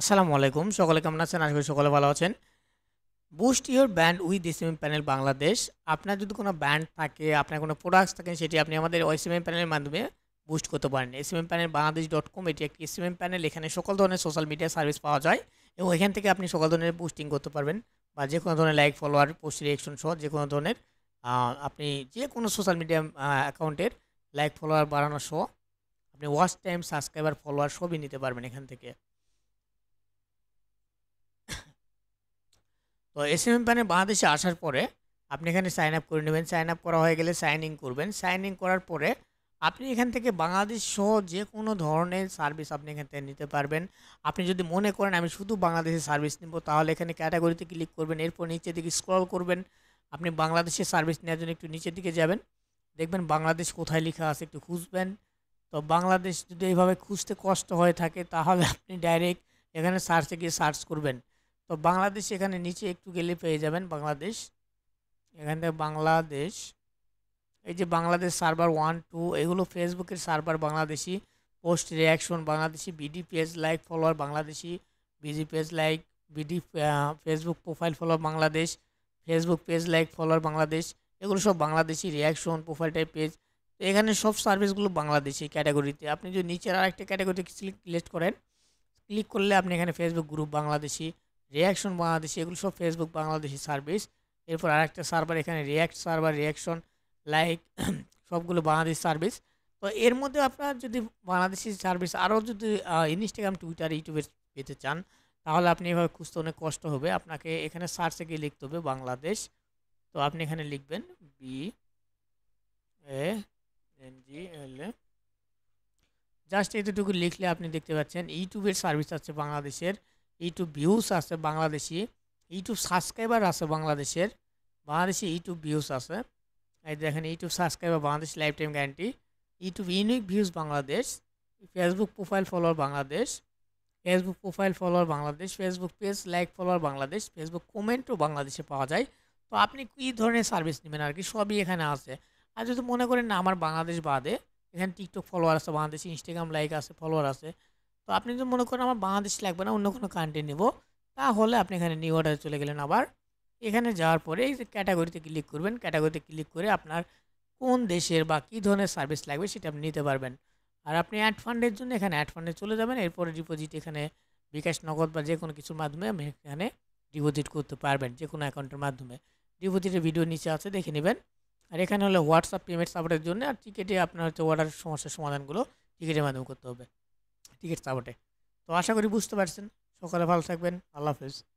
আসসালামু আলাইকুম সকলে কেমন আছেন আশা করি সকলে ভালো আছেন boost your brand with SMM panel Bangladesh আপনার যদি কোনো ব্র্যান্ড থাকে আপনার কোনো প্রোডাক্টস থাকে সেটি আপনি আমাদের এম প্যানেলের মাধ্যমে বুস্ট করতে পারেন SMM panel Bangladesh dot com এটি একটি এসএমএম প্যানেল এখানে সকল ধরনের সোশ্যাল মিডিয়া সার্ভিস পাওয়া যায় এবং এখান থেকে আপনি সকল ধরনের পোস্টিং করতে পারবেন বা যে কোনো ধরনের লাইক ফলোয়ার পোস্ট রিয়েকশন সহ যে কোনো ধরনের আপনি যে কোনো সোশ্যাল মিডিয়া অ্যাকাউন্টের লাইক ফলোয়ার বাড়ানো সহ আপনি ওয়াচ টাইম সাবস্ক্রাইবার ফলোয়ার সবই নিতে পারবেন এখান থেকে তো এসএমএম প্যানে বাংলাদেশে আসার পরে আপনি এখানে সাইন আপ করে নেবেন সাইন আপ করা হয়ে গেলে সাইন ইন করবেন সাইন ইন করার পরে আপনি এখান থেকে বাংলাদেশ সহ যে কোনো ধরনের সার্ভিস আপনি এখান থেকে নিতে পারবেন আপনি যদি মনে করেন আমি শুধু বাংলাদেশের সার্ভিস নেব তাহলে এখানে ক্যাটাগরিতে ক্লিক করবেন এরপর নিচের দিকে স্ক্রল করবেন আপনি বাংলাদেশে সার্ভিস নেওয়ার জন্য একটু নিচের দিকে যাবেন দেখবেন বাংলাদেশ কোথায় লেখা আছে একটু খুঁজবেন তো বাংলাদেশ যদি এইভাবে খুঁজতে কষ্ট হয়ে থাকে তাহলে আপনি ডাইরেক্ট এখানে সার্চে গিয়ে সার্চ করবেন তো বাংলাদেশ এখানে নিচে একটু গেলে পেয়ে যাবেন বাংলাদেশ এখান থেকে বাংলাদেশ এই যে বাংলাদেশ সার্ভার ওয়ান টু এগুলো ফেসবুকের server Bangladeshi post reaction Bangladeshi BD page like follower Bangladeshi BG page like BD Facebook profile follower Bangladesh Facebook page like follower Bangladesh এগুলো সব Bangladeshi reaction profile type page তো এখানে সব সার্ভিসগুলো বাংলাদেশি ক্যাটাগরিতে আপনি যদি নিচের আরেকটা ক্যাটাগরিতে সিলেক্ট করেন ক্লিক করলে আপনি এখানে Facebook group Bangladeshi reaction Bangladesh এগুলো সব ফেসবুক বাংলাদেশি সার্ভিস এরপর আরেকটা সার্ভার এখানে রিয়াক্ট সার্ভার রিয়াকশন লাইক সবগুলো বাংলাদেশ সার্ভিস তো এর মধ্যে আপনার যদি বাংলাদেশি সার্ভিস আরও যদি ইনস্টাগ্রাম টুইটার ইউটিউবে পেতে চান তাহলে আপনি এভাবে খুঁজতে অনেক কষ্ট হবে আপনাকে এখানে সার্চে গিয়ে লিখতে হবে বাংলাদেশ তো আপনি এখানে লিখবেন B A N G L A just এতটুকু লিখলে আপনি দেখতে পাচ্ছেন ইউটিউবের সার্ভিস আছে বাংলাদেশের ইউটিউব ভিউস আছে বাংলাদেশি ইউটিউব সাবস্ক্রাইবার আছে বাংলাদেশের বাংলাদেশি ইউটিউব ভিউস আছে এই দেখেন YouTube subscriber Bangladesh lifetime guarantee YouTube unique views Bangladesh Facebook profile follower Bangladesh Facebook profile follower Bangladesh Facebook page like follower Bangladesh Facebook কমেন্টও বাংলাদেশে পাওয়া যায় তো আপনি কী ধরনের সার্ভিস নেবেন আর কি সবই এখানে আছে আর যদি মনে করেন না আমার বাংলাদেশ বাদে এখানে টিকটক ফলোয়ার আছে বাংলাদেশে ইনস্টাগ্রাম লাইক আছে ফলোয়ার আছে তো আপনি যদি মনে করেন আমার বাংলাদেশ লাগবে না অন্য কোনো কান্ট্রি নেব তাহলে আপনি এখানে নিউ অর্ডারে চলে গেলেন আবার এখানে যাওয়ার পরে এই যে ক্যাটাগরিতে ক্লিক করবেন ক্যাটাগরিতে ক্লিক করে আপনার কোন দেশের বা কী ধরনের সার্ভিস লাগবে সেটা আপনি নিতে পারবেন আর আপনি অ্যাড ফান্ডের জন্য এখানে অ্যাড ফান্ডে চলে যাবেন এরপরে ডিপোজিট এখানে বিকাশ নগদ বা যে কোনো কিছুর মাধ্যমে আপনি এখানে ডিপোজিট করতে পারবেন যে কোনো অ্যাকাউন্টের মাধ্যমে ডিপোজিটের ভিডিও নিচে আছে দেখে নেবেন আর এখানে হলো হোয়াটসঅ্যাপ পেমেন্ট সাপোর্টের জন্য আর টিকিটে আপনার হচ্ছে অর্ডার সমস্যার সমাধানগুলো টিকিটের মাধ্যমে করতে হবে টিকিট চাবটে তো আশা করি বুঝতে পারছেন সকালে ভালো থাকবেন আল্লাহ হাফেজ